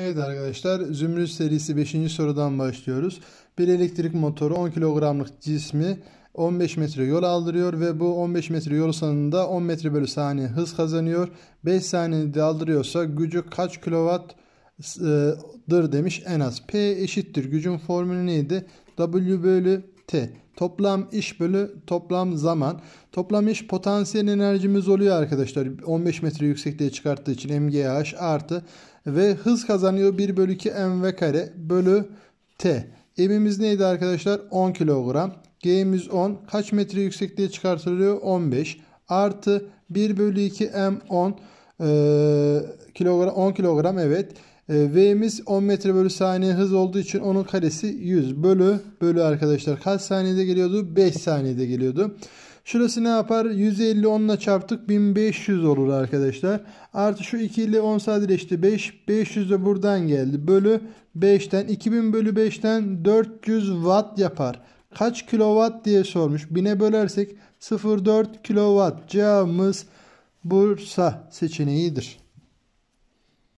Evet arkadaşlar Zümrüt serisi 5. sorudan başlıyoruz. Bir elektrik motoru 10 kilogramlık cismi 15 metre yol aldırıyor ve bu 15 metre yol sonunda 10 metre bölü saniye hız kazanıyor. 5 saniyede aldırıyorsa gücü kaç kilovattdır ıı, demiş en az. P eşittir. Gücün formülü neydi? W bölü t. Toplam iş bölü toplam zaman. Toplam iş potansiyel enerjimiz oluyor arkadaşlar. 15 metre yüksekliğe çıkarttığı için mgh artı ve hız kazanıyor 1 bölü 2 mv kare bölü t. emimiz neydi arkadaşlar? 10 kilogram. G'miz 10. Kaç metre yüksekliğe çıkartılıyor? 15. Artı 1 bölü 2 M 10 ee, kilogram 10 kilogram evet. Ee, V'miz 10 metre bölü saniye hız olduğu için onun karesi 100 bölü bölü arkadaşlar kaç saniyede geliyordu? 5 saniyede geliyordu. Şurası ne yapar? 150 10 ile çarptık 1500 olur arkadaşlar. Artı şu 2 ile 10 sadeleşti 5. 500 de buradan geldi. Bölü 5'ten 2000 bölü 5'ten 400 watt yapar. Kaç kilowatt diye sormuş. 1000'e bölersek 0.4 kilowatt cevabımız Bursa seçeneğidir.